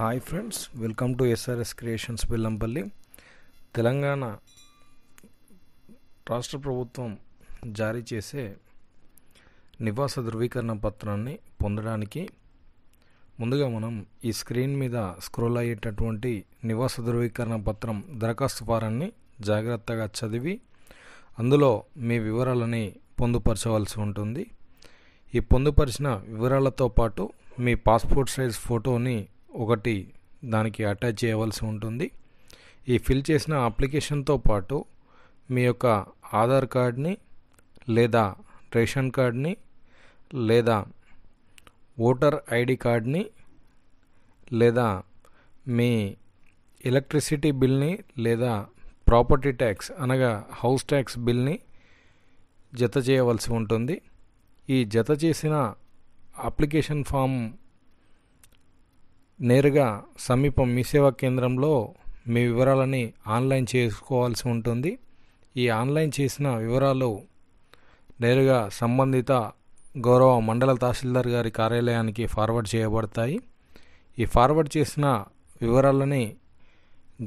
hi friends welcome to SRS creations Bellampalli Telangana రాష్ట్ర ప్రభుత్వం జారీ చేసే నివాస ధృవీకరణ పత్రాన్ని పొందడానికి ముందుగా మనం ఈ స్క్రీన్ మీద స్క్రోల్ అయ్యేటటువంటి నివాస ధృవీకరణ పత్రం దరఖాస్తు ఫారాన్ని జాగ్రత్తగా చదివి అందులో మీ వివరాలని పొందుపరచవలసి ఉంటుంది ఈ పొందుపరిచిన వివరాలతో పాటు మీ పాస్పోర్ట్ సైజ్ ఫోటోని ఒకటి దానికి అటాచ్ చేయవలసి ఉంటుంది ఈ ఫిల్ చేసిన అప్లికేషన్తో పాటు మీ యొక్క ఆధార్ కార్డ్ని లేదా రేషన్ కార్డ్ని లేదా ఓటర్ ఐడి కార్డ్ని లేదా మీ ఎలక్ట్రిసిటీ బిల్ని లేదా ప్రాపర్టీ ట్యాక్స్ అనగా హౌస్ ట్యాక్స్ బిల్ని జత చేయవలసి ఉంటుంది ఈ జత చేసిన అప్లికేషన్ ఫామ్ నేరుగా సమీపం మీ సేవా కేంద్రంలో మీ వివరాలని ఆన్లైన్ చేసుకోవాల్సి ఉంటుంది ఈ ఆన్లైన్ చేసిన వివరాలు నేరుగా సంబంధిత గౌరవ మండల తహసీల్దార్ గారి కార్యాలయానికి ఫార్వర్డ్ చేయబడతాయి ఈ ఫార్వర్డ్ చేసిన వివరాలని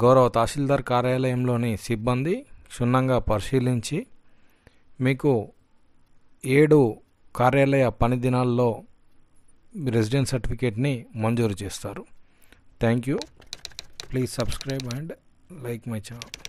గౌరవ తహసీల్దార్ కార్యాలయంలోని సిబ్బంది క్షుణ్ణంగా పరిశీలించి మీకు ఏడు కార్యాలయ పని దినాల్లో రెసిడెన్స్ సర్టిఫికేట్ని మంజూరు చేస్తారు thank you please subscribe and like my channel